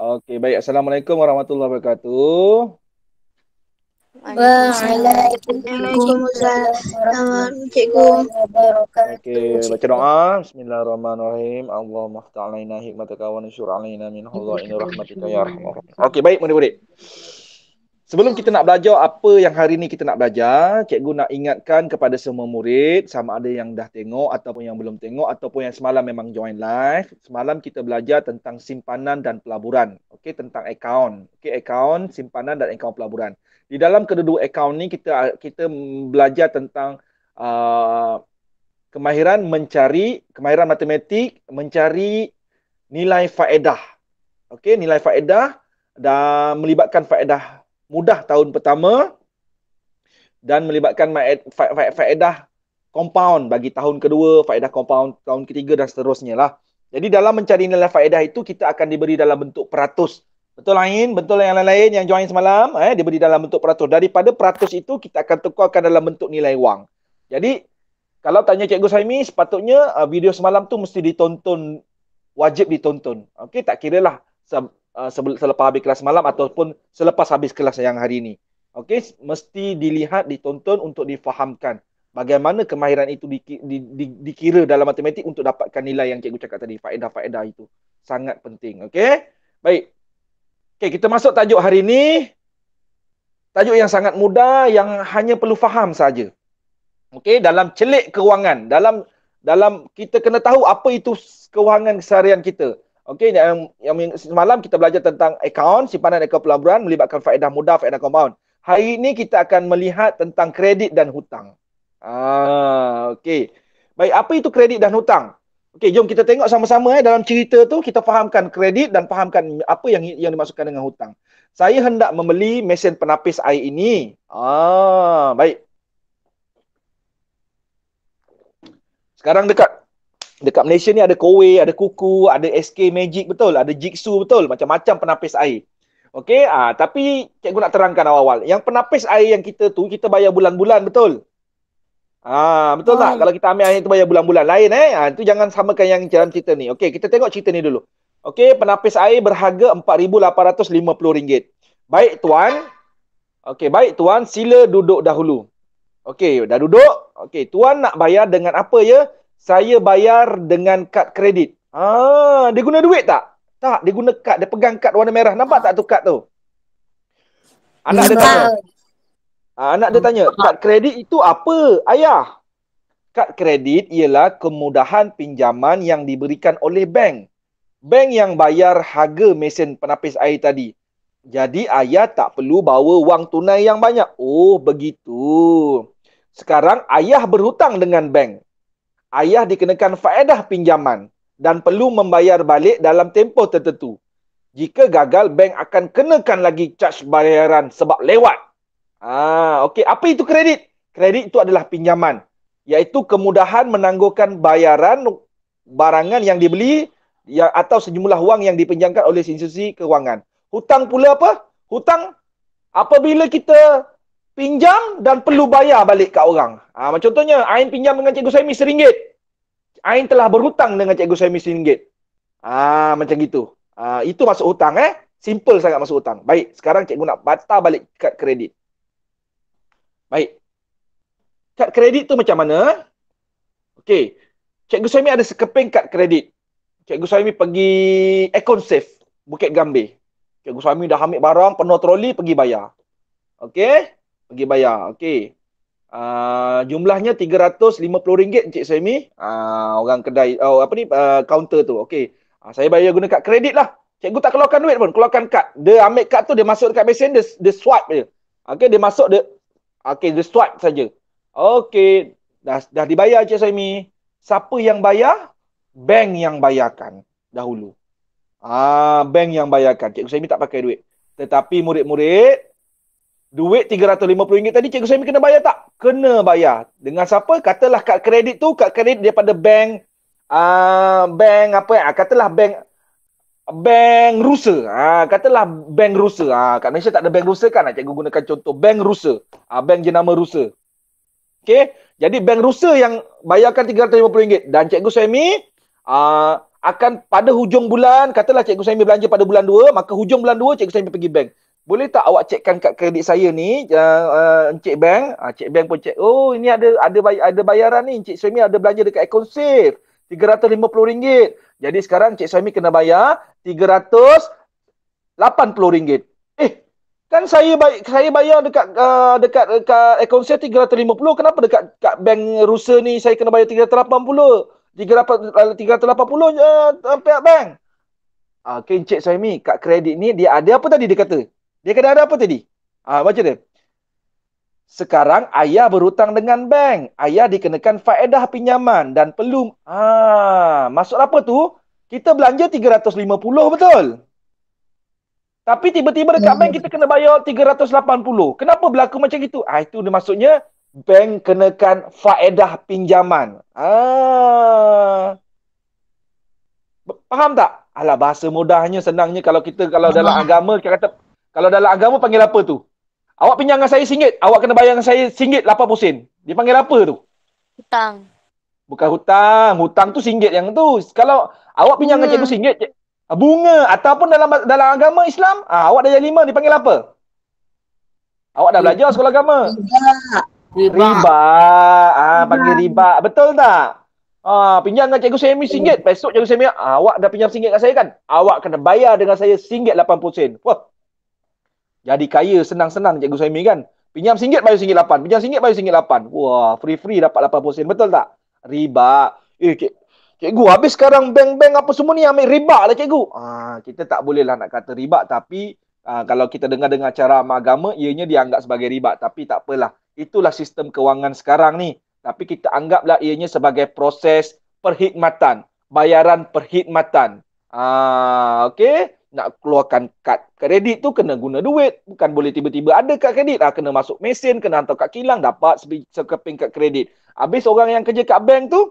Okey, baik. Assalamualaikum warahmatullahi wabarakatuh. Waalaikumsalam Cikgu Okey, baca doa Bismillahirrahmanirrahim Allahumma akhta'alaina hikmataka wa nasyur'alaina min hudha'ini rahmatika ya rahmatullahi Okey, baik, murid-murid Sebelum kita nak belajar apa yang hari ni kita nak belajar, cikgu nak ingatkan kepada semua murid sama ada yang dah tengok ataupun yang belum tengok ataupun yang semalam memang join live. Semalam kita belajar tentang simpanan dan pelaburan. Okey, tentang akaun. Okey, akaun, simpanan dan akaun pelaburan. Di dalam kedua-dua akaun ni kita kita belajar tentang uh, kemahiran mencari, kemahiran matematik mencari nilai faedah. Okey, nilai faedah dan melibatkan faedah mudah tahun pertama dan melibatkan faedah compound bagi tahun kedua, faedah compound tahun ketiga dan seterusnya lah. Jadi dalam mencari nilai faedah itu kita akan diberi dalam bentuk peratus. Betul lain, betul yang lain-lain yang join semalam, eh, diberi dalam bentuk peratus. Daripada peratus itu kita akan tukarkan dalam bentuk nilai wang. Jadi kalau tanya Cikgu Saimi, sepatutnya uh, video semalam tu mesti ditonton, wajib ditonton. Okey, tak kira lah uh, selepas habis kelas malam ataupun selepas habis kelas yang hari ini. Okey, mesti dilihat, ditonton untuk difahamkan bagaimana kemahiran itu di, di, di, dikira dalam matematik untuk dapatkan nilai yang cikgu cakap tadi, faedah-faedah itu. Sangat penting, okey? Baik. Okey, kita masuk tajuk hari ini. Tajuk yang sangat mudah yang hanya perlu faham saja. Okey, dalam celik kewangan, dalam dalam kita kena tahu apa itu kewangan keseharian kita. Okey, yang, yang semalam kita belajar tentang account simpanan akaun pelaburan melibatkan faedah mudah, faedah compound. Hari ini kita akan melihat tentang kredit dan hutang. Ah, okey. Baik, apa itu kredit dan hutang? Okey, jom kita tengok sama-sama eh dalam cerita tu kita fahamkan kredit dan fahamkan apa yang yang dimasukkan dengan hutang. Saya hendak membeli mesin penapis air ini. Ah, baik. Sekarang dekat dekat Malaysia ni ada Kowe, ada Kuku, ada SK Magic betul, ada Jigsu betul, macam-macam penapis air. Okey, ah tapi cikgu nak terangkan awal-awal. Yang penapis air yang kita tu kita bayar bulan-bulan betul. Ah betul oh. tak? Ah. Kalau kita ambil air tu bayar bulan-bulan lain eh. Ah itu jangan samakan yang dalam cerita ni. Okey, kita tengok cerita ni dulu. Okey, penapis air berharga RM4850. Baik tuan. Okey, baik tuan, sila duduk dahulu. Okey, dah duduk. Okey, tuan nak bayar dengan apa ya? saya bayar dengan kad kredit. ah, dia guna duit tak? Tak, dia guna kad. Dia pegang kad warna merah. Nampak tak tu kad tu? Anak dia tanya. Ha, anak dia tanya, kad kredit itu apa, ayah? Kad kredit ialah kemudahan pinjaman yang diberikan oleh bank. Bank yang bayar harga mesin penapis air tadi. Jadi ayah tak perlu bawa wang tunai yang banyak. Oh, begitu. Sekarang ayah berhutang dengan bank ayah dikenakan faedah pinjaman dan perlu membayar balik dalam tempoh tertentu. Jika gagal, bank akan kenakan lagi caj bayaran sebab lewat. Ah, okey. Apa itu kredit? Kredit itu adalah pinjaman, iaitu kemudahan menangguhkan bayaran barangan yang dibeli ya, atau sejumlah wang yang dipinjamkan oleh institusi kewangan. Hutang pula apa? Hutang apabila kita pinjam dan perlu bayar balik kat orang. Ha, macam contohnya, Ain pinjam dengan Cikgu Saimi RM1. Ain telah berhutang dengan Cikgu Saimi RM1. Ha, ah, macam gitu. Ha, itu masuk hutang eh. Simple sangat masuk hutang. Baik, sekarang cikgu nak batal balik kad kredit. Baik. Kad kredit tu macam mana? Okey. Cikgu Suami ada sekeping kad kredit. Cikgu Suami pergi Econ Safe, Bukit Gambir. Cikgu Suami dah ambil barang, penuh troli, pergi bayar. Okey pergi bayar. Okey. Uh, jumlahnya RM350 Encik Suhaimi. Uh, orang kedai, oh, apa ni, ah, kaunter uh, tu. Okey. Uh, saya bayar guna kad kredit lah. Cikgu tak keluarkan duit pun. Keluarkan kad. Dia ambil kad tu, dia masuk dekat mesin, dia, dia swipe je. Okey, dia masuk, dia, okay, dia swipe saja. Okey. Dah, dah dibayar Encik Suhaimi. Siapa yang bayar? Bank yang bayarkan dahulu. Ah, bank yang bayarkan. Cikgu Suhaimi tak pakai duit. Tetapi murid-murid, duit RM350 tadi Cikgu Sami kena bayar tak? Kena bayar. Dengan siapa? Katalah kad kredit tu, kad kredit daripada bank uh, bank apa ya? Ah, katalah bank bank rusa. Ha, katalah bank rusa. Ha, kat Malaysia tak ada bank rusa kan? Cikgu gunakan contoh bank rusa. Ha, bank jenama rusa. Okay, Jadi bank rusa yang bayarkan RM350 dan Cikgu Sami uh, akan pada hujung bulan katalah Cikgu Sami belanja pada bulan 2 maka hujung bulan 2 Cikgu Sami pergi bank boleh tak awak cekkan kad kredit saya ni uh, encik bank uh, encik bank pun cek oh ini ada ada bay- ada bayaran ni encik suami ada belanja dekat akaun save RM350 jadi sekarang encik suami kena bayar RM380 eh kan saya bay- saya bayar dekat uh, dekat dekat akaun save 350 kenapa dekat kat bank rusa ni saya kena bayar 380 380 uh, pihak bank Okay, Encik suami, kad kredit ni dia ada apa tadi dia kata? Dia kena ada apa tadi? Ah ha, baca dia. Sekarang ayah berhutang dengan bank. Ayah dikenakan faedah pinjaman dan perlu ah ha, maksud apa tu? Kita belanja 350 betul. Tapi tiba-tiba dekat ya, bank ya. kita kena bayar 380. Kenapa berlaku macam itu? Ah ha, itu dia maksudnya bank kenakan faedah pinjaman. Ah. Ha. Faham tak? Alah bahasa mudahnya senangnya kalau kita kalau dalam agama kita kata kalau dalam agama panggil apa tu? Awak pinjam dengan saya singgit. Awak kena bayar dengan saya singgit 80 sen. Dia panggil apa tu? Hutang. Bukan hutang. Hutang tu singgit yang tu. Kalau awak pinjam dengan cikgu singgit. Ah, bunga. Ataupun dalam dalam agama Islam. Ah, awak dah jadi lima. Dia panggil apa? Awak dah belajar sekolah agama? Riba. Riba. riba. Ah, panggil riba. Betul tak? Ah, pinjam dengan cikgu Semi singgit. Besok cikgu saya Ah, awak dah pinjam singgit kat saya kan? Awak kena bayar dengan saya singgit 80 sen. Wah, jadi kaya senang-senang Cikgu Suhaimi kan. Pinjam singgit bayar singgit lapan Pinjam singgit bayar singgit lapan. Wah, free-free dapat 80 sen. Betul tak? Riba. Eh, cik, cikgu, habis sekarang bank-bank apa semua ni ambil riba lah cikgu. Ah, kita tak bolehlah nak kata riba tapi ah, kalau kita dengar-dengar cara agama, ianya dianggap sebagai riba. Tapi tak apalah. Itulah sistem kewangan sekarang ni. Tapi kita anggaplah ianya sebagai proses perkhidmatan. Bayaran perkhidmatan. Ah, okey? nak keluarkan kad kredit tu kena guna duit bukan boleh tiba-tiba ada kad kredit ah kena masuk mesin kena hantar kat kilang dapat sekeping kad kredit habis orang yang kerja kat bank tu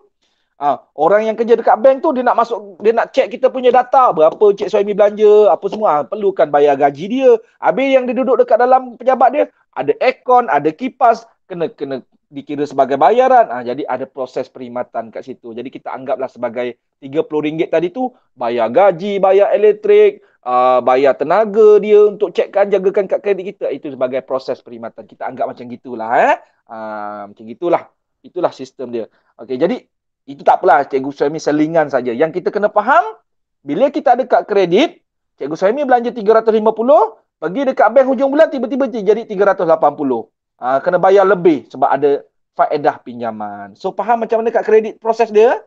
ah orang yang kerja dekat bank tu dia nak masuk dia nak check kita punya data berapa cik suami belanja apa semua ah, perlukan bayar gaji dia habis yang dia duduk dekat dalam pejabat dia ada aircon ada kipas kena kena dikira sebagai bayaran ah jadi ada proses perkhidmatan kat situ jadi kita anggaplah sebagai RM30 tadi tu bayar gaji bayar elektrik uh, bayar tenaga dia untuk cekkan jagakan kad kredit kita itu sebagai proses perkhidmatan kita anggap macam gitulah eh uh, macam gitulah itulah sistem dia Okay, jadi itu tak apalah cikgu Suhaimi selingan saja yang kita kena faham bila kita ada kad kredit cikgu Suhaimi belanja 350 pergi dekat bank hujung bulan tiba-tiba jadi 380 uh, ah, kena bayar lebih sebab ada faedah pinjaman. So faham macam mana kad kredit proses dia?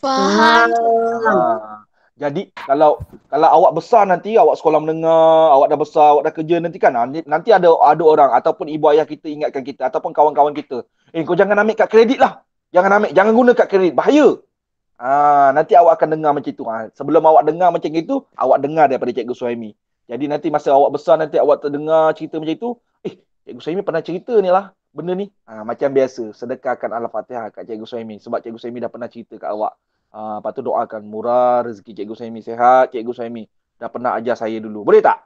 Faham. Ha. Jadi kalau kalau awak besar nanti awak sekolah menengah, awak dah besar, awak dah kerja nanti kan nanti ada ada orang ataupun ibu ayah kita ingatkan kita ataupun kawan-kawan kita. Eh kau jangan ambil kad kredit lah. Jangan ambil, jangan guna kad kredit, bahaya. Ah nanti awak akan dengar macam tu. Ah sebelum awak dengar macam itu, awak dengar daripada Cikgu Suhaimi. Jadi nanti masa awak besar nanti awak terdengar cerita macam itu, eh Cikgu Suhaimi pernah cerita ni lah benda ni. Ah macam biasa sedekahkan Al-Fatihah kat Cikgu Suhaimi sebab Cikgu Suhaimi dah pernah cerita kat awak. Ah, lepas tu doakan murah rezeki Cikgu saya Saimi sehat. Cikgu saya Saimi dah pernah ajar saya dulu. Boleh tak?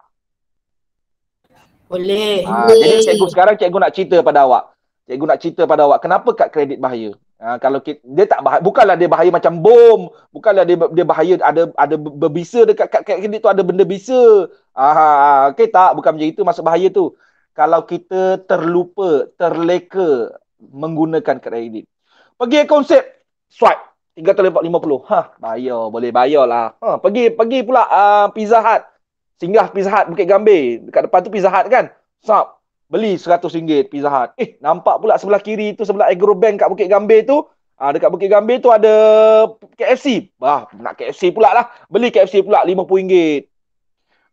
Boleh. Ha, jadi Cikgu sekarang Cikgu nak cerita pada awak. Cikgu nak cerita pada awak kenapa kad kredit bahaya? Ha, kalau kita, dia tak bahaya, bukanlah dia bahaya macam bom, bukanlah dia dia bahaya ada ada berbisa dekat kad kredit tu ada benda bisa. Ha, okay, tak bukan macam itu masuk bahaya tu. Kalau kita terlupa, terleka menggunakan kredit. Pergi konsep swipe lima puluh, Ha, bayar boleh bayarlah. Ha, pergi pergi pula uh, Pizza Hut. Singgah Pizza Hut Bukit Gambir. Dekat depan tu Pizza Hut kan. Sap. Beli seratus ringgit Pizza Hut. Eh, nampak pula sebelah kiri tu sebelah Agro Bank kat Bukit Gambir tu, ah uh, dekat Bukit Gambir tu ada KFC. Wah, nak KFC pula lah. Beli KFC pula lima puluh ringgit.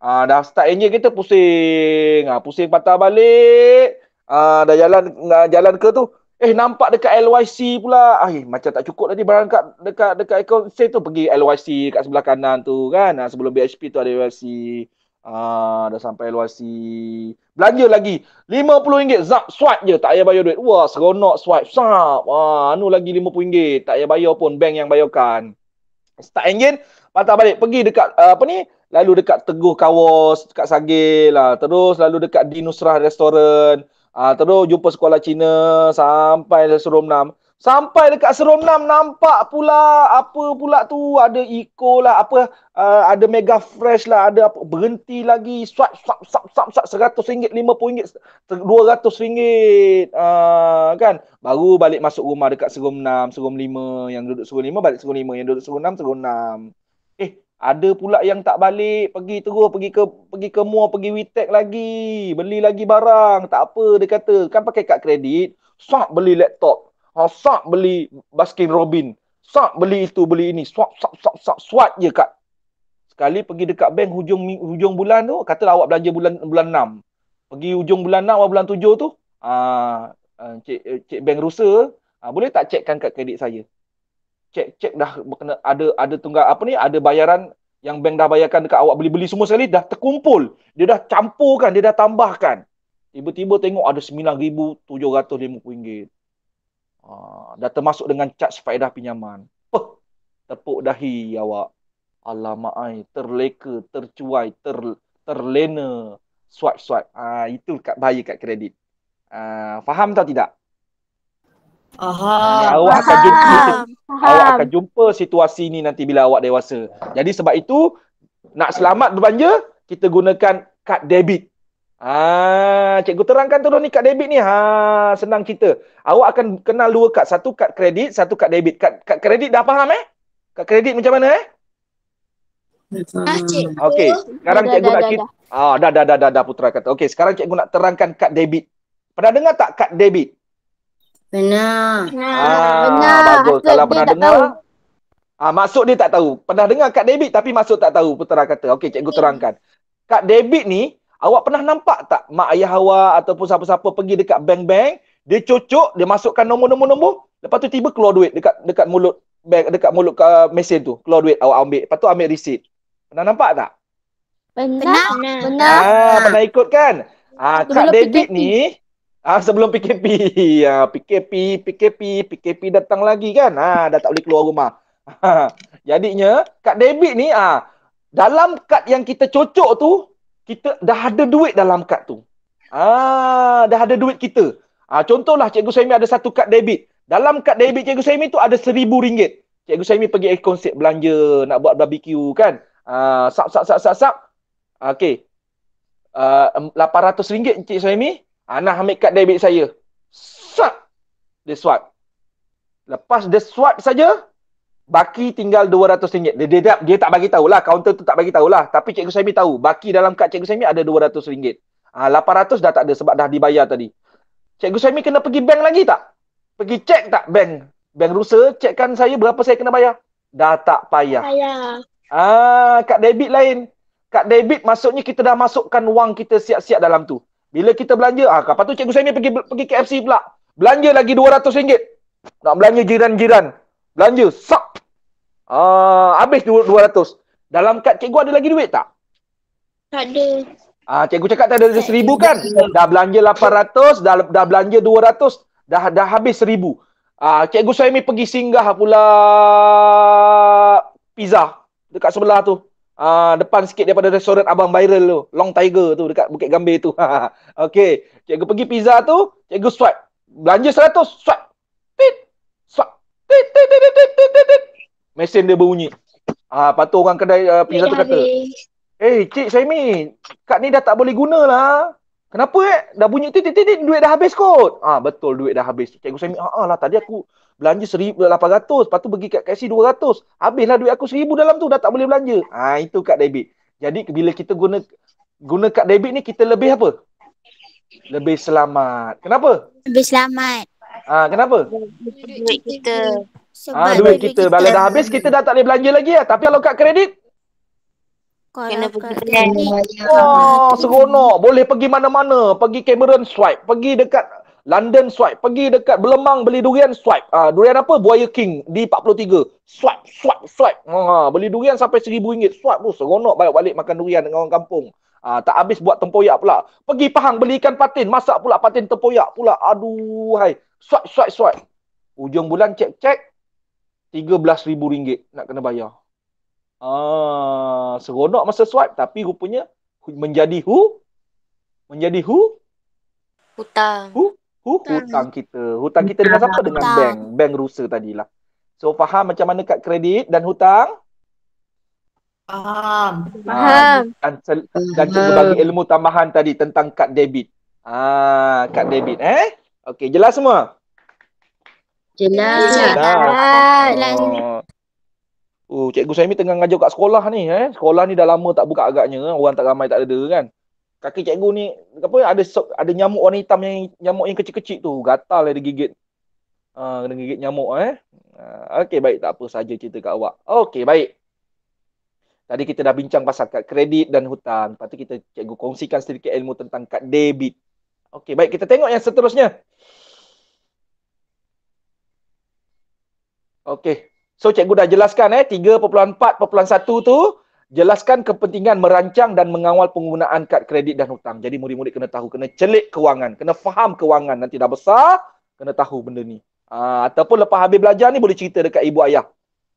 uh, dah start enjin kita pusing. Ah pusing patah balik. Ah dah jalan uh, jalan ke tu Eh nampak dekat LYC pula. Ah eh, macam tak cukup tadi barang kat dekat dekat account saya tu pergi LYC kat sebelah kanan tu kan. Ah sebelum BHP tu ada LYC. Ah dah sampai LYC. Belanja lagi RM50 zap swipe je tak payah bayar duit. Wah seronok swipe. Sap. Wah anu lagi RM50 tak payah bayar pun bank yang bayarkan. Start engine patah balik pergi dekat uh, apa ni lalu dekat Teguh Kawas dekat Sagil lah terus lalu dekat Dinusrah restoran. Ah terus jumpa sekolah Cina sampai serum 6. Sampai dekat serum 6 nampak pula apa pula tu ada Eco lah apa uh, ada Mega Fresh lah ada apa berhenti lagi swap swap swap swap swap ringgit 100 rm ringgit RM200 ah kan baru balik masuk rumah dekat serum 6 serum 5 yang duduk serum 5 balik serum 5 yang duduk serum 6 serum 6 ada pula yang tak balik, pergi terus pergi ke pergi ke mall, pergi witek lagi, beli lagi barang, tak apa dia kata, kan pakai kad kredit, sok beli laptop, ha, sok beli Baskin Robin, sok beli itu, beli ini, sok sok sok sok swat je kad. Sekali pergi dekat bank hujung hujung bulan tu, kata awak belanja bulan bulan 6. Pergi hujung bulan 6 atau bulan 7 tu, ah, ah cik eh, cik bank rusa, ha, boleh tak cekkan kad kredit saya? cek cek dah kena ada ada tunggal apa ni ada bayaran yang bank dah bayarkan dekat awak beli-beli semua sekali dah terkumpul dia dah campurkan dia dah tambahkan tiba-tiba tengok ada 9750 RM uh, dah termasuk dengan charge faedah pinjaman Peh, tepuk dahi awak alamak ai terleka tercuai ter terlena swipe swipe ah uh, itu kat bahaya kat kredit ah uh, faham tak tidak Aha. Awak akan jumpa Aha. awak akan jumpa situasi ni nanti bila awak dewasa. Jadi sebab itu nak selamat berbanja kita gunakan kad debit. Ah, cikgu terangkan tu ni kad debit ni. Ha, senang kita. Awak akan kenal dua kad, satu kad kredit, satu kad debit. Kad kad kredit dah faham eh? Kad kredit macam mana eh? Ah, Okey, sekarang cikgu nak Ah, dah dah dah dah putra kata. Okey, sekarang cikgu nak terangkan kad debit. Pernah dengar tak kad debit? Benar. Benar. Ah, bagus. Kalau pernah tak dengar. Ah, maksud dia tak tahu. Pernah dengar kad debit tapi maksud tak tahu. Putera kata. Okey, cikgu hmm. terangkan. Kad debit ni, awak pernah nampak tak mak ayah awak ataupun siapa-siapa pergi dekat bank-bank, dia cucuk, dia masukkan nombor-nombor-nombor, lepas tu tiba keluar duit dekat dekat mulut bank, dekat mulut uh, mesin tu. Keluar duit awak ambil. Lepas tu ambil receipt. Pernah nampak tak? Pernah. Pernah. Pernah. Ah, pernah ikut kan? Ah, kad debit ni, Ah sebelum PKP. Ya PKP, ah, PKP, PKP datang lagi kan. Ha ah, dah tak boleh keluar rumah. Jadinya kad debit ni ah dalam kad yang kita cocok tu kita dah ada duit dalam kad tu. Ah dah ada duit kita. Ah contohlah Cikgu Saimi ada satu kad debit. Dalam kad debit Cikgu Saimi tu ada seribu ringgit. Cikgu Saimi pergi ekonsep belanja nak buat barbecue kan. Ah sap sap sap sap sap. Ah, okey. Ah uh, 800 ringgit Cikgu Saimi. Ana ambil kad debit saya. Sat. Dia swipe. Lepas dia swipe saja, baki tinggal RM200. Dia, dia, dia, tak, dia tak bagi tahulah. Kaunter tu tak bagi tahulah. Tapi Cikgu Saimi tahu. Baki dalam kad Cikgu Saimi ada RM200. Ha, 800 dah tak ada sebab dah dibayar tadi. Cikgu Saimi kena pergi bank lagi tak? Pergi cek tak bank? Bank rusa, cekkan saya berapa saya kena bayar? Dah tak payah. Payah. Ah, kad debit lain. Kad debit maksudnya kita dah masukkan wang kita siap-siap dalam tu. Bila kita belanja, ah kapal tu Cikgu saya ni pergi pergi KFC pula. Belanja lagi RM200. Nak belanja jiran-jiran. Belanja, sak. Ah, habis RM200. Dalam kad cikgu ada lagi duit tak? Tak ada. Ah, cikgu cakap tak ada RM1,000 kan? Dah belanja RM800, dah, dah belanja RM200, dah dah habis RM1,000. Ah, cikgu Saimi pergi singgah pula pizza dekat sebelah tu uh, depan sikit daripada restoran Abang Viral tu. Long Tiger tu dekat Bukit Gambir tu. okay. Cikgu pergi pizza tu. Cikgu swipe. Belanja 100. Swipe. Pit. Swipe. Pit. Pit. Pit. Pit. Pit. Pit. Mesin dia berbunyi. Ah, uh, lepas tu orang kedai uh, pizza tu kata. Eh, hey, Cik Saimi. Kad ni dah tak boleh guna lah. Kenapa eh? Dah bunyi titik titik duit dah habis kot. Ah betul duit dah habis. Cikgu Sami, ha ah, lah tadi aku belanja 1800, lepas tu pergi kat kasi 200. Habislah duit aku 1000 dalam tu dah tak boleh belanja. Ah itu kad debit. Jadi bila kita guna guna kad debit ni kita lebih apa? Lebih selamat. Kenapa? Lebih selamat. Ah kenapa? Duit kita. Ah duit kita, kita. balik dah habis kita dah tak boleh belanja lagi lah. Tapi kalau kad kredit Kena pergi pergi. Oh, seronok. Boleh pergi mana-mana. Pergi Cameron swipe. Pergi dekat London swipe. Pergi dekat Belemang beli durian swipe. Ah, uh, durian apa? Buaya King di 43. Swipe, swipe, swipe. Ha, uh, beli durian sampai RM1,000. Swipe pun oh, seronok balik-balik makan durian dengan orang kampung. Uh, tak habis buat tempoyak pula. Pergi Pahang beli ikan patin. Masak pula patin tempoyak pula. Aduh, hai. Swipe, swipe, swipe. Ujung bulan cek-cek. RM13,000 nak kena bayar. Ah, seronok masa swipe tapi rupanya menjadi hu menjadi hu hutang. Hu, hu hutang. hutang kita. Hutang kita dengan siapa? Dengan hutang. bank. Bank rusak tadilah. So faham macam mana kad kredit dan hutang? Faham. Faham. Ah, dan, dan cuba bagi ilmu tambahan tadi tentang kad debit. Ah, kad debit eh? Okey, jelas semua? jelas. jelas. jelas. jelas. jelas. jelas. Oh, cikgu Saimi tengah ngajar kat sekolah ni eh. Sekolah ni dah lama tak buka agaknya, eh? orang tak ramai tak ada kan. Kaki cikgu ni apa ada ada nyamuk warna hitam yang nyamuk yang kecil-kecil tu, gatal dia gigit. Ah, uh, kena gigit nyamuk eh. Uh, okey baik, tak apa saja cerita kat awak. Okey baik. Tadi kita dah bincang pasal kad kredit dan hutang. Lepas tu kita cikgu kongsikan sedikit ilmu tentang kad debit. Okey baik, kita tengok yang seterusnya. Okey, So cikgu dah jelaskan eh 3.4.1 tu jelaskan kepentingan merancang dan mengawal penggunaan kad kredit dan hutang. Jadi murid-murid kena tahu, kena celik kewangan, kena faham kewangan nanti dah besar kena tahu benda ni. Ha, ataupun lepas habis belajar ni boleh cerita dekat ibu ayah.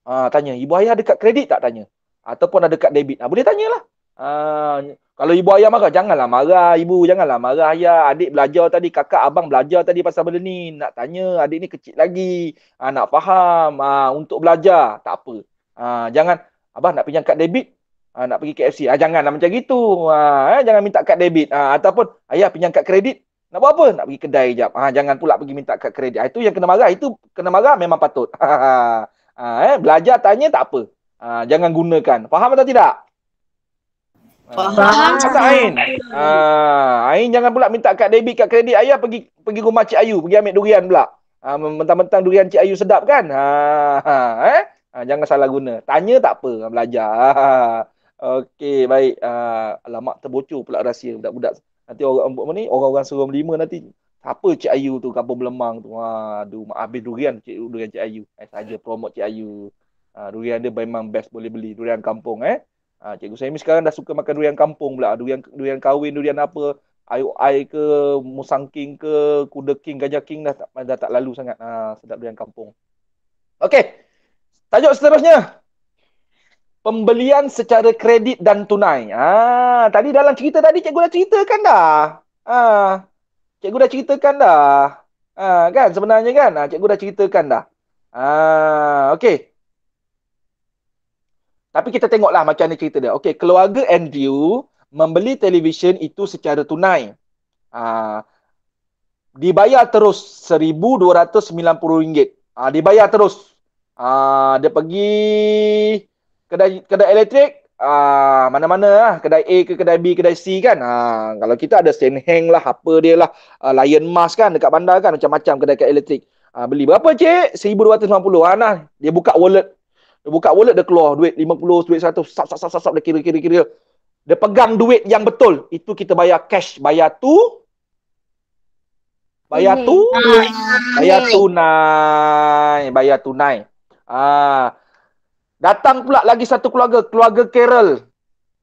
Ha, tanya, ibu ayah ada kad kredit tak tanya? Ataupun ada kad debit? Ha, boleh tanyalah. Ah, kalau ibu ayah marah janganlah marah ibu janganlah marah ayah adik belajar tadi kakak abang belajar tadi pasal benda ni nak tanya adik ni kecil lagi ha, nak faham ha, untuk belajar tak apa ha, jangan abah nak pinjam kad debit ha, nak pergi KFC ha, janganlah macam itu ha, eh, jangan minta kad debit ha, ataupun ayah pinjam kad kredit nak buat apa nak pergi kedai jap ha, jangan pula pergi minta kad kredit ha, itu yang kena marah itu kena marah memang patut ha, eh, belajar tanya tak apa ha, jangan gunakan faham atau tidak Faham. Faham. Faham. Ain. Ah, Ain jangan pula minta kad debit, kad kredit. Ayah pergi pergi rumah Cik Ayu, pergi ambil durian pula. Ah, mentang-mentang durian Cik Ayu sedap kan? Ha, ah, ah, eh? Ah, jangan salah guna. Tanya tak apa, ah, belajar. Ah, Okey, baik. Ah, alamak terbocor pula rahsia budak-budak. Nanti orang apa ni? Orang-orang suruh lima nanti. Apa Cik Ayu tu kampung Belemang tu? Ha, ah, aduh, mak habis durian Cik durian Cik Ayu. Eh, saja promote Cik Ayu. Ah, durian dia memang best boleh beli durian kampung eh. Ha, cikgu Semi sekarang dah suka makan durian kampung pula. Durian durian kahwin, durian apa. Ayu ai ke, musang king ke, kuda king, gajah king dah tak, dah tak lalu sangat. Ha, sedap durian kampung. Okey. Tajuk seterusnya. Pembelian secara kredit dan tunai. ha, tadi dalam cerita tadi cikgu dah ceritakan dah. Ha, cikgu dah ceritakan dah. Ha, kan sebenarnya kan? Ha, cikgu dah ceritakan dah. Ah, ha, okey. Tapi kita tengoklah macam mana cerita dia. Okey, keluarga Andrew membeli televisyen itu secara tunai. Aa, ah, dibayar terus RM1,290. Aa, ah, dibayar terus. Aa, ah, dia pergi kedai kedai elektrik. Ah, mana-mana lah. Kedai A ke kedai B, kedai C kan. Ah, kalau kita ada Senheng lah, apa dia lah. Uh, Lion Mask kan dekat bandar kan. Macam-macam kedai-kedai elektrik. Ah, beli berapa cik? RM1,290. Ah, nah. Dia buka wallet. Dia buka wallet dia keluar duit 50, duit 100, sap sap sap sap, sap dia kira kira kira. Dia pegang duit yang betul. Itu kita bayar cash, bayar tu bayar tu ah, bayar tunai, bayar tunai. Ah. Datang pula lagi satu keluarga, keluarga Carol.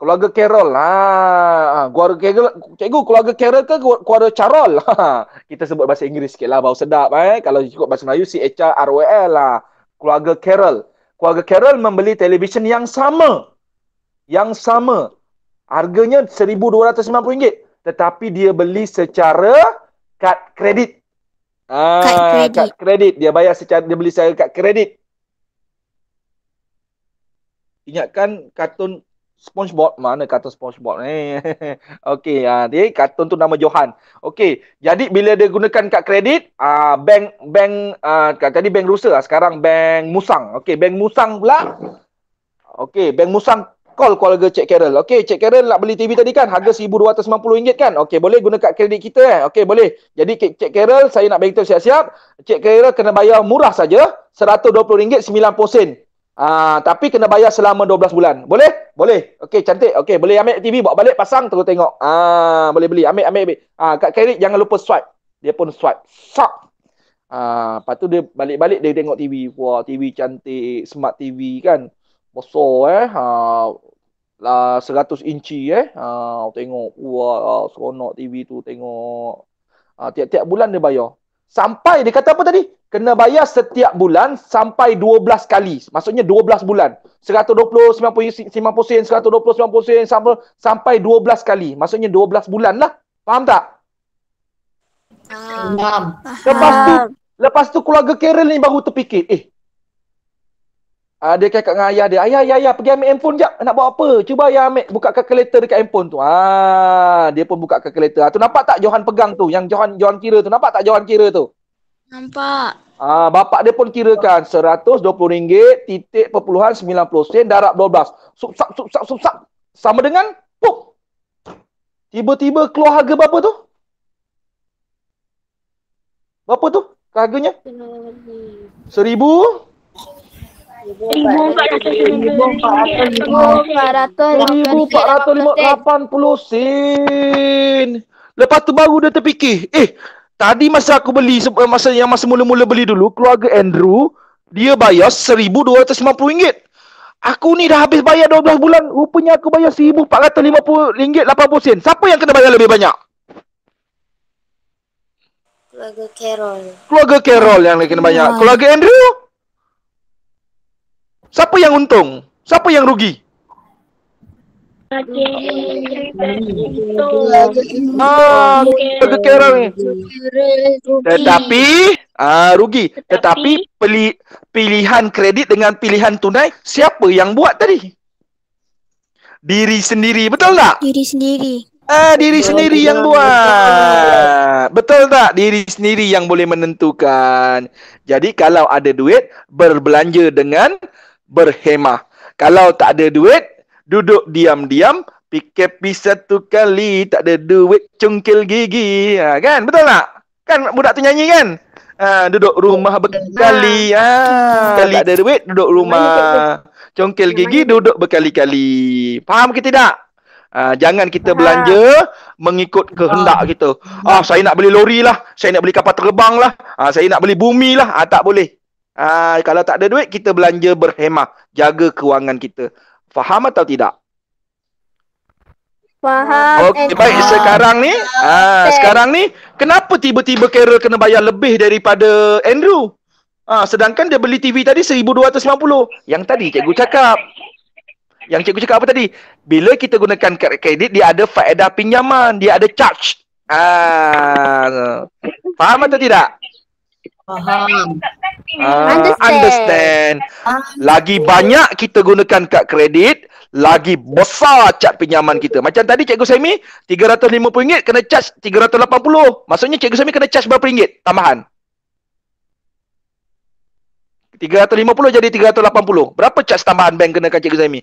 Keluarga Carol. Ha, keluarga Carol. Cikgu, keluarga Carol ke keluarga Charol? Ha, kita sebut bahasa Inggeris sikit lah, bau sedap. Eh. Kalau cukup bahasa Melayu, C-H-R-O-L lah. Keluarga Carol keluarga Carol membeli televisyen yang sama. Yang sama. Harganya RM1,290. Tetapi dia beli secara kad kredit. Ah, kad kredit. Kad kredit. Dia bayar secara, dia beli secara kad kredit. Ingatkan kartun SpongeBob mana kata SpongeBob ni. Eh, okey, ah dia kartun tu nama Johan. Okey, jadi bila dia gunakan kad kredit, ah bank bank ah tadi bank rusa, lah, sekarang bank Musang. Okey, bank Musang pula. Okey, bank Musang call keluarga Cik Carol. Okey, Cik Carol nak beli TV tadi kan harga RM1290 kan? Okey, boleh guna kad kredit kita eh. Okey, boleh. Jadi Cik Carol saya nak beritahu siap-siap, Cik Carol kena bayar murah saja RM120.90. Ah, tapi kena bayar selama 12 bulan. Boleh? Boleh. Okey, cantik. Okey, boleh ambil TV bawa balik pasang terus tengok. Ah, boleh beli. Ambil ambil. ambil. Ah, kat carry jangan lupa swipe. Dia pun swipe. Sap. Ah, lepas tu dia balik-balik dia tengok TV. Wah, TV cantik, smart TV kan. Besar eh. Ha lah 100 inci eh. Ha tengok. Wah, seronok TV tu tengok. Ah, tiap-tiap bulan dia bayar sampai dia kata apa tadi? Kena bayar setiap bulan sampai 12 kali. Maksudnya 12 bulan. 120, 90, 90 sen, 120, 90 sen, sampai, sampai 12 kali. Maksudnya 12 bulan lah. Faham tak? Faham. Lepas tu, lepas tu keluarga Carol ni baru terfikir. Eh, Uh, dia cakap dengan ayah dia, ayah, ayah, ayah, pergi ambil handphone jap. Nak buat apa? Cuba ayah ambil, buka calculator dekat handphone tu. Ah, dia pun buka calculator. Ah, tu nampak tak Johan pegang tu? Yang Johan Johan kira tu. Nampak tak Johan kira tu? Nampak. Ah, bapak dia pun kirakan RM120 titik perpuluhan 90 sen darab 12. Sup, sup, sup, sup, sup, sup. Sama dengan, puk. Tiba-tiba keluar harga berapa tu? Berapa tu harganya? Seribu? 1480 sen. Lepas tu baru dia terfikir, eh tadi masa aku beli masa yang masa mula-mula beli dulu keluarga Andrew dia bayar 1290 ringgit. Aku ni dah habis bayar 12 bulan, rupanya aku bayar 1450 ringgit 80 sen. Siapa yang kena bayar lebih banyak? Keluarga Carol. Keluarga Carol yang kena banyak. Keluarga Andrew? Siapa yang untung? Siapa yang rugi? Ah, kegeran. Tetapi ah rugi. Tetapi peli, pilihan kredit dengan pilihan tunai siapa yang buat tadi? Diri sendiri betul tak? Diri sendiri. Ah diri sendiri yang buat. Betul tak? Diri sendiri yang boleh menentukan. Jadi kalau ada duit berbelanja dengan berhemah. Kalau tak ada duit, duduk diam-diam, PKP tu kali, tak ada duit, cungkil gigi. Ha, kan? Betul tak? Kan budak tu nyanyi kan? Ha, duduk rumah berkali-kali. Ha, tak ada duit, duduk rumah. Cungkil gigi, duduk berkali-kali. Faham ke tidak? Ha, jangan kita belanja mengikut kehendak kita. Ah, saya nak beli lori lah. Saya nak beli kapal terbang lah. Ah, saya nak beli bumi lah. Ah, tak boleh. Uh, kalau tak ada duit, kita belanja berhemah. Jaga kewangan kita. Faham atau tidak? Faham. Okey, baik. Faham. Sekarang ni, uh, sekarang ni, kenapa tiba-tiba Carol kena bayar lebih daripada Andrew? Ah, sedangkan dia beli TV tadi 1290. Yang tadi cikgu cakap. Yang cikgu cakap apa tadi? Bila kita gunakan kad kredit dia ada faedah pinjaman, dia ada charge. Ah. Faham atau tidak? Faham uh, understand. Ah. Lagi banyak kita gunakan kad kredit, lagi besar cat pinjaman kita. Macam tadi Cikgu Semi, RM350 kena charge RM380. Maksudnya Cikgu Semi kena charge berapa ringgit tambahan? RM350 jadi RM380. Berapa charge tambahan bank kenakan Cikgu Semi?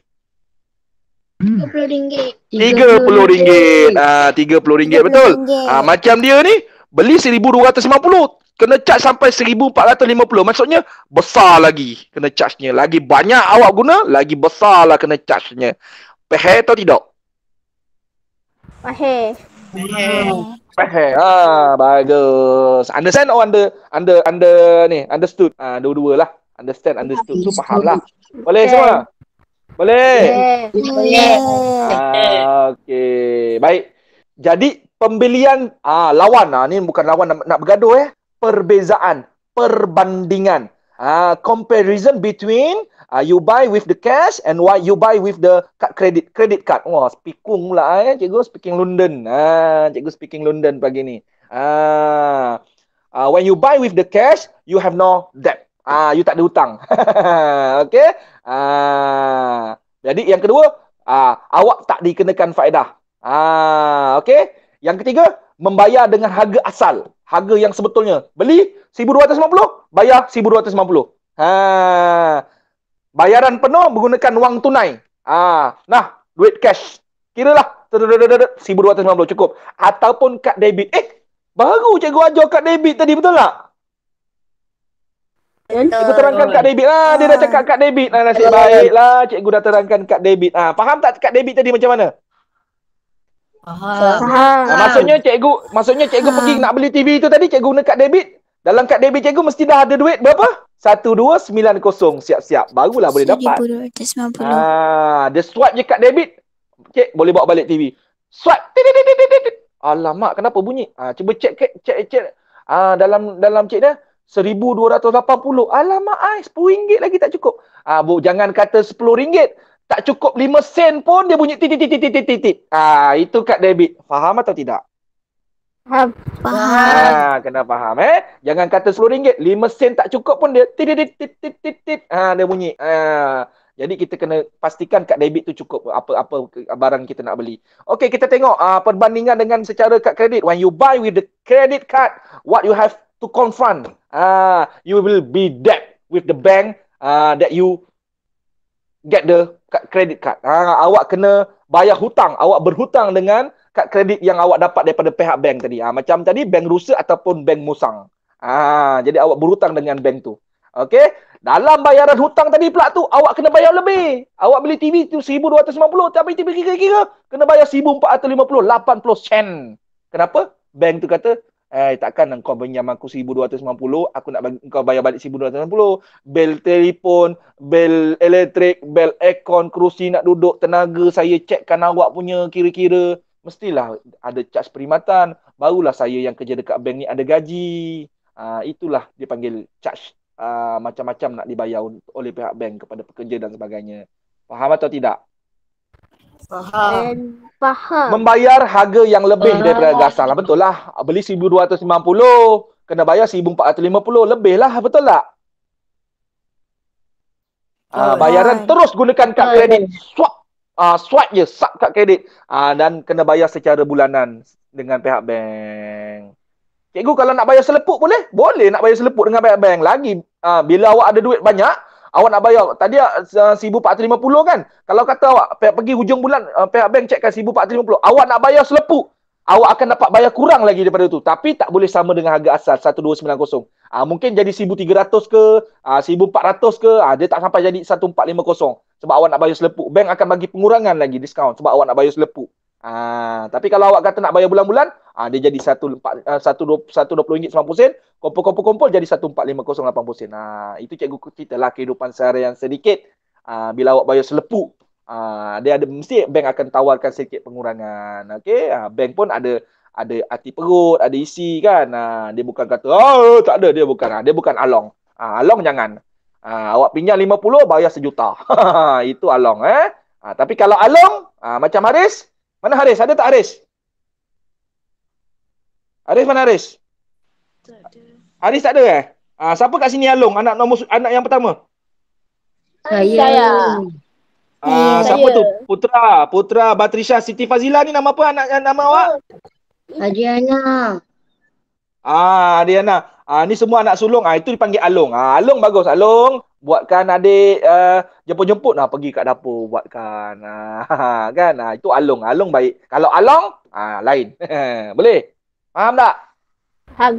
RM30. RM30. RM30. Ah, RM30 betul. Ah, macam dia ni beli RM1,250 kena charge sampai 1450 maksudnya besar lagi kena charge nya lagi banyak awak guna lagi besarlah kena charge nya pehe atau tidak pehe pehe Pehe. ah ha, bagus understand or oh, under under under ni understood ah ha, dua-dua lah understand understood tu faham lah boleh semua boleh boleh ha, okey baik jadi pembelian ah lawan lah ni bukan lawan nak, nak bergaduh eh perbezaan, perbandingan. Uh, comparison between uh, you buy with the cash and what you buy with the card credit credit card. Wah, speaking lah eh, cikgu speaking London. Ah, cikgu speaking London pagi ni. Ah, uh, when you buy with the cash, you have no debt. Ah, uh, you tak ada hutang. okay. Ah, uh, jadi yang kedua, ah, uh, awak tak dikenakan faedah. Ah, uh, okay. Yang ketiga, membayar dengan harga asal harga yang sebetulnya. Beli 1250, bayar 1250. Ha. Bayaran penuh menggunakan wang tunai. Ha. Nah, duit cash. Kiralah 1250 cukup ataupun kad debit. Eh, baru cikgu ajar kad debit tadi betul tak? Cikgu terangkan kad debit lah. Dia dah ah. cakap kad debit. Nah, nasib baiklah cikgu dah terangkan kad debit. Ah, faham tak kad debit tadi macam mana? Faham. Faham. Maksudnya cikgu, maksudnya cikgu pergi nak beli TV itu tadi, cikgu guna kad debit. Dalam kad debit cikgu mesti dah ada duit berapa? 1290 siap-siap. Barulah boleh dapat. 1290. Ah, dia swipe je kad debit. Cik boleh bawa balik TV. Swipe. Alamak, kenapa bunyi? Ah, cuba cek cek cek. cek. Ah, dalam dalam cik dia 1280. Alamak, ai RM10 lagi tak cukup. Ah, bu jangan kata RM10 tak cukup lima sen pun dia bunyi titit titit titit titit. Ah itu kad debit. Faham atau tidak? Faham. faham. Ah kena faham eh. Jangan kata seluruh ringgit lima sen tak cukup pun dia titit titit titit titit. Ah dia bunyi. Ah jadi kita kena pastikan kad debit tu cukup apa apa barang kita nak beli. Okey kita tengok ah perbandingan dengan secara kad kredit. When you buy with the credit card, what you have to confront? Ah you will be debt with the bank ah that you get the kad kredit kad. Ha, awak kena bayar hutang. Awak berhutang dengan kad kredit yang awak dapat daripada pihak bank tadi. Ha, macam tadi bank rusak ataupun bank musang. Ha, jadi awak berhutang dengan bank tu. Okey. Dalam bayaran hutang tadi pula tu, awak kena bayar lebih. Awak beli TV tu RM1,250, tapi TV kira-kira kena bayar RM1,450, 80 sen. Kenapa? Bank tu kata, Eh, takkan engkau pinjam aku 1250, aku nak bagi engkau bayar balik 1250. Bel telefon, bel elektrik, bel aircon, kerusi nak duduk, tenaga saya checkkan awak punya kira-kira. Mestilah ada charge perkhidmatan, barulah saya yang kerja dekat bank ni ada gaji. uh, itulah dipanggil charge uh, macam-macam nak dibayar oleh pihak bank kepada pekerja dan sebagainya. Faham atau tidak? Faham. faham. Membayar harga yang lebih faham. daripada gasal lah. Betul lah. Beli RM1,250, kena bayar RM1,450. Lebih lah, betul tak? Uh, bayaran Hai. terus gunakan kad kredit. Swap. Uh, swap je, sub kad kredit. Uh, dan kena bayar secara bulanan dengan pihak bank. Cikgu kalau nak bayar selepuk boleh? Boleh nak bayar selepuk dengan pihak bank. Lagi, uh, bila awak ada duit banyak, awak nak bayar tadi ah, ah, RM1,450 uh, kan kalau kata awak pergi hujung bulan uh, pihak bank cekkan RM1,450 awak nak bayar selepu. awak akan dapat bayar kurang lagi daripada itu tapi tak boleh sama dengan harga asal RM1,290 uh, mungkin jadi RM1,300 ke RM1,400 uh, ke uh, dia tak sampai jadi RM1,450 sebab awak nak bayar selepu. bank akan bagi pengurangan lagi diskaun sebab awak nak bayar selepu. Ah, tapi kalau awak kata nak bayar bulan-bulan Ah ha, dia jadi 1.20 eh, ringgit 90 sen, kumpul-kumpul-kumpul jadi 1.4508 sen. Ah itu cikgu cerita lah kehidupan sehari yang sedikit. Ah ha, bila awak bayar selepu, ah dia ada mesti bank akan tawarkan sedikit pengurangan. Okey, ha, bank pun ada ada hati perut, ada isi kan. Ah ha, dia bukan kata, "Oh, tak ada, dia bukan. Ha, dia bukan along." Ah ha, along jangan. Ah ha, awak pinjam 50 bayar sejuta. itu along eh. Ha, tapi kalau along, ha, macam Haris, mana Haris? Ada tak Haris? Aris mana Aris? Tak ada. Aris tak ada eh? Ah, siapa kat sini Along? Anak nombor anak yang pertama? Saya. Ah, hmm, saya. siapa tu? Putra, Putra Batrisha Siti Fazila ni nama apa anak nama awak? Adriana. Ah, Adriana. Ah, ni semua anak sulung. Ah, itu dipanggil Along. Ah, Along bagus. Along buatkan adik uh, jemput-jemput nah pergi kat dapur buatkan. Ah, kan? Ah, itu Along. Along baik. Kalau Along, ah lain. Boleh? Faham tak? Faham.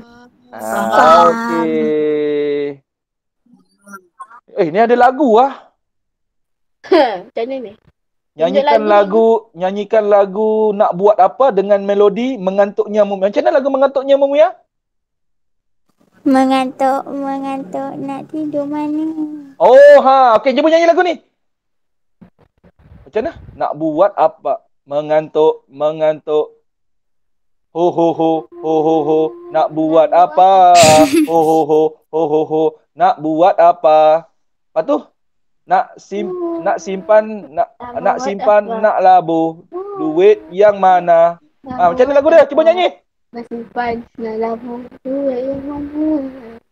Ah, Okey. Eh, ni ada lagu ah. Macam ni Nyanyikan lagu, lagu nyanyikan lagu nak buat apa dengan melodi mengantuknya mumi. Macam mana lagu mengantuknya mumi ya? Mengantuk, mengantuk nak tidur mana? Oh ha, okey cuba nyanyi lagu ni. Macam mana? Nak buat apa? Mengantuk, mengantuk ho ho ho ho ho ho nak buat apa? Ho ho ho ho ho ho nak buat apa? Apa tu? Nak sim nak simpan nak nak, simpan nak labu duit yang mana? ah macam mana lagu dia? Cuba nyanyi. Nak simpan nak labu duit yang mana?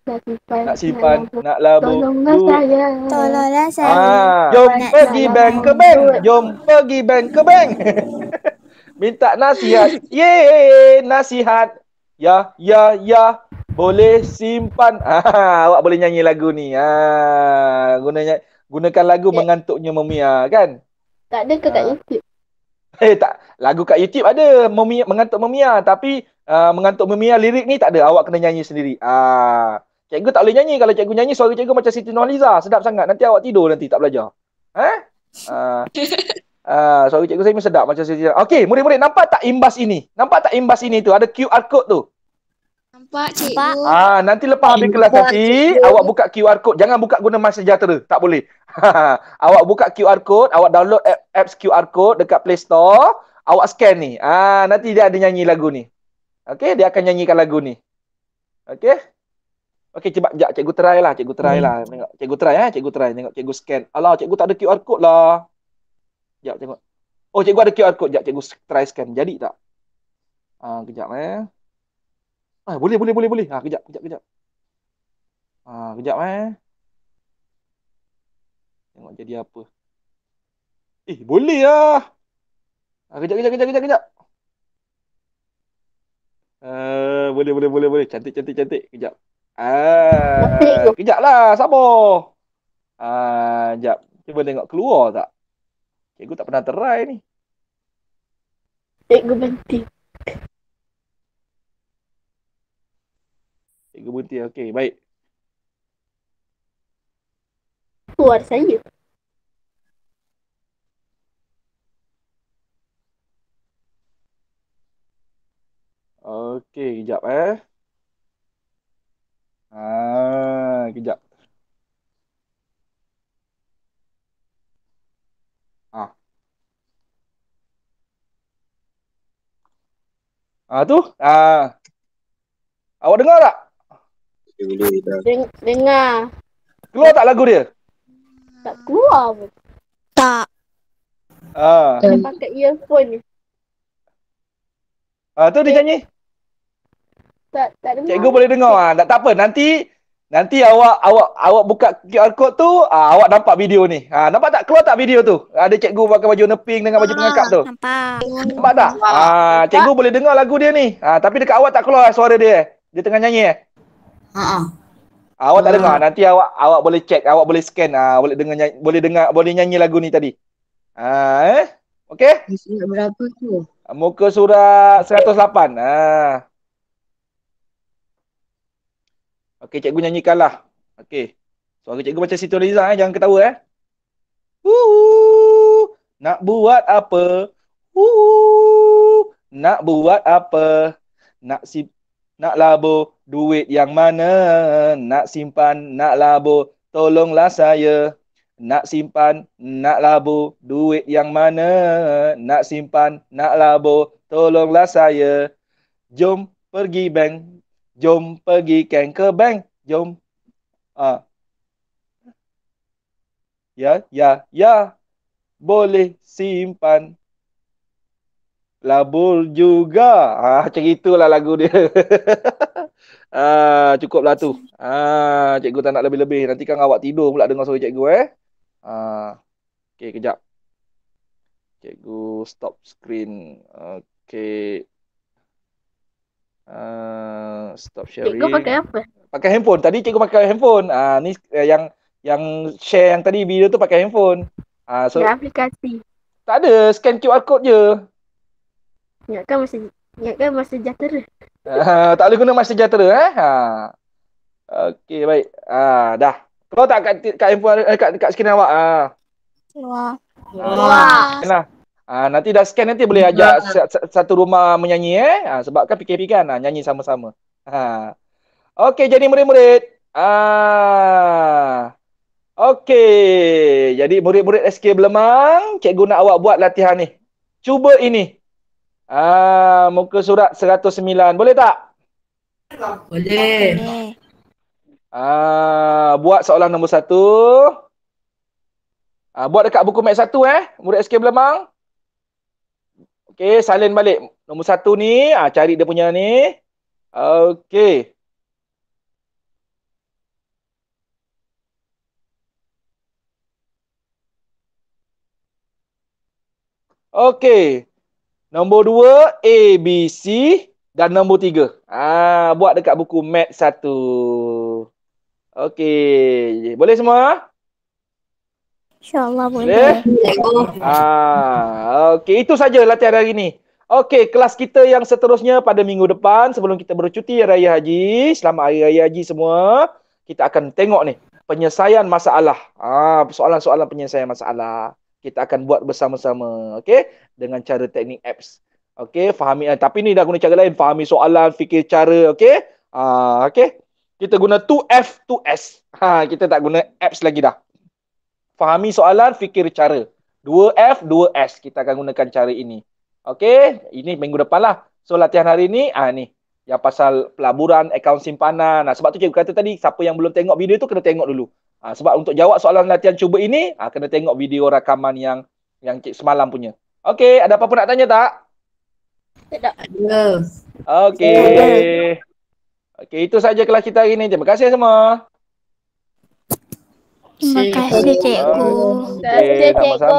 Nak simpan, nak, simpan, nak labu. Tolonglah saya. Tolonglah saya. Ah, jom pergi bank ke bank. Jom pergi bank ke bank. minta nasihat. Ye, nasihat. Ya, ya, ya. Boleh simpan. Ah, awak boleh nyanyi lagu ni. Ha, ah, gunanya gunakan lagu eh. mengantuknya Mumia kan? Tak ada ke kat ah. YouTube? Eh, tak. Lagu kat YouTube ada Mumia mengantuk Mumia tapi ah, mengantuk Mumia lirik ni tak ada. Awak kena nyanyi sendiri. Ah, cikgu tak boleh nyanyi kalau cikgu nyanyi suara cikgu macam Siti Nurhaliza, sedap sangat. Nanti awak tidur nanti tak belajar. Eh? Ah. Ah, so cikgu saya mesti sedap macam saya cakap. Okey, murid-murid nampak tak imbas ini? Nampak tak imbas ini tu? Ada QR code tu. Nampak cikgu. Ah, nanti lepas habis kelas nanti, cikgu. awak buka QR code. Jangan buka guna My Sejahtera. Tak boleh. awak buka QR code, awak download app, apps QR code dekat Play Store. Awak scan ni. Ah, nanti dia ada nyanyi lagu ni. Okey, dia akan nyanyikan lagu ni. Okey. Okey, cuba jap cikgu try lah, cikgu try lah. hmm. lah. Tengok, cikgu try eh, cikgu try. Tengok cikgu scan. Alah, cikgu tak ada QR code lah. Sekejap tengok. Oh, cikgu ada QR code. Sekejap cikgu try scan. Jadi tak? Ha, uh, kejap eh. Ah, boleh, boleh, boleh. boleh. Ha, kejap, kejap, kejap. Ha, uh, kejap eh. Tengok jadi apa. Eh, boleh lah. Ha, kejap, kejap, kejap, kejap, kejap. Uh, boleh, boleh, boleh, boleh. Cantik, cantik, cantik. Kejap. Ah, uh, kejap lah. Sabar. Ah, uh, kejap. Cuba tengok keluar tak. Cikgu tak pernah try ni. Cikgu berhenti. Cikgu berhenti. Okey, baik. Keluar saya. Okey, kejap eh. Ah, kejap. Ah tu. Ah. Awak dengar tak? Deng- dengar. Keluar tak lagu dia? Tak keluar pun. Tak. Ah. Dia pakai earphone ni. Ah tu dia nyanyi. Tak tak dengar. Cikgu boleh dengar ah. Tak, tak apa nanti Nanti awak awak awak buka QR code tu, uh, awak nampak video ni. Ha uh, nampak tak keluar tak video tu? Ada cikgu pakai baju neping dengan baju ah, pengangkat tu. Nampak. Nampak tak? Ah uh, cikgu nampak. boleh dengar lagu dia ni. Ah uh, tapi dekat awak tak keluar suara dia. Dia tengah nyanyi eh. Uh-uh. Awak tak uh. dengar. Nanti awak awak boleh check, awak boleh scan, ah uh, boleh dengar nyanyi, boleh dengar boleh nyanyi lagu ni tadi. Ah uh, eh. Okey. Muka surat tu? Muka surat 108. Ah. Uh. Okey, cikgu nyanyi kalah. Okey. Suara cikgu macam Siti Liza eh, jangan ketawa eh. Uhu. Nak buat apa? Uhu. Nak buat apa? Nak si nak labo duit yang mana? Nak simpan, nak labo. Tolonglah saya. Nak simpan, nak labo duit yang mana? Nak simpan, nak labo. Tolonglah saya. Jom pergi bank, Jom pergi kan ke bank. Jom. Ha. Ya, ya, ya. Boleh simpan. Labur juga. Ha, macam itulah lagu dia. ha, cukuplah tu. ah, cikgu tak nak lebih-lebih. Nanti kan awak tidur pula dengar suara cikgu eh. Ha. Okay, kejap. Cikgu stop screen. Okay. Ah, stop sharing. Cikgu pakai apa? Pakai handphone. Tadi cikgu pakai handphone. Ah uh, ni uh, yang yang share yang tadi video tu pakai handphone. Ah uh, so ya, aplikasi. Tak ada, scan QR code je. Ya kan mesti ya kan mesti jatuh. Ah, uh, tak boleh guna mesti jatuh eh. Ha. Uh. Okey, baik. Ah uh, dah. Kalau tak kat kat handphone eh, kat kat skrin awak ah. Uh. Wah. Wah. Wah. Wah. Ah nanti dah scan nanti boleh ajak satu rumah menyanyi eh. Ah sebab kan PKP kan ah, nyanyi sama-sama. Ha. Okey jadi murid-murid. Ah. Okey. Jadi murid-murid SK Belemang, cikgu nak awak buat latihan ni. Cuba ini. Ah muka surat 109. Boleh tak? Boleh. Ah buat soalan nombor satu. Ah buat dekat buku mat satu eh, murid SK Belemang. Okey, salin balik. Nombor satu ni, ah, cari dia punya ni. Okey. Okey. Nombor dua, A, B, C dan nombor tiga. Ah, buat dekat buku mat satu. Okey. Boleh semua? InsyaAllah boleh. Okay? Ah, okay, itu saja latihan hari ini. Okay, kelas kita yang seterusnya pada minggu depan sebelum kita bercuti Raya Haji. Selamat Hari Raya Haji semua. Kita akan tengok ni penyelesaian masalah. Ah, soalan-soalan penyelesaian masalah. Kita akan buat bersama-sama, Okay, Dengan cara teknik apps. Okay, fahami eh, tapi ni dah guna cara lain, fahami soalan, fikir cara, Okay, Ah, okay, Kita guna 2F 2S. Ha, kita tak guna apps lagi dah. Fahami soalan, fikir cara. 2F, 2S. Kita akan gunakan cara ini. Okey, ini minggu depan lah. So, latihan hari ini, ah, ni. Yang pasal pelaburan, akaun simpanan. Nah, sebab tu cikgu kata tadi, siapa yang belum tengok video tu, kena tengok dulu. Ah, sebab untuk jawab soalan latihan cuba ini, ah, kena tengok video rakaman yang yang cik semalam punya. Okey, ada apa-apa nak tanya tak? Tidak ada. Okey. Okey, itu saja kelas kita hari ini. Terima kasih semua. Terima kasih cikgu. Terima kasih cikgu.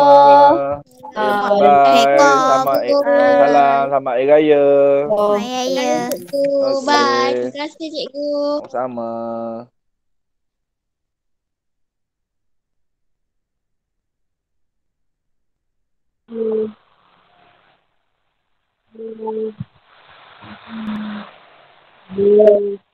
Sama-sama. Bye. Selamat salam. Selamat hari raya. sama raya. Bye. Terima kasih cikgu. Sama. Hmm. Hmm. Hmm.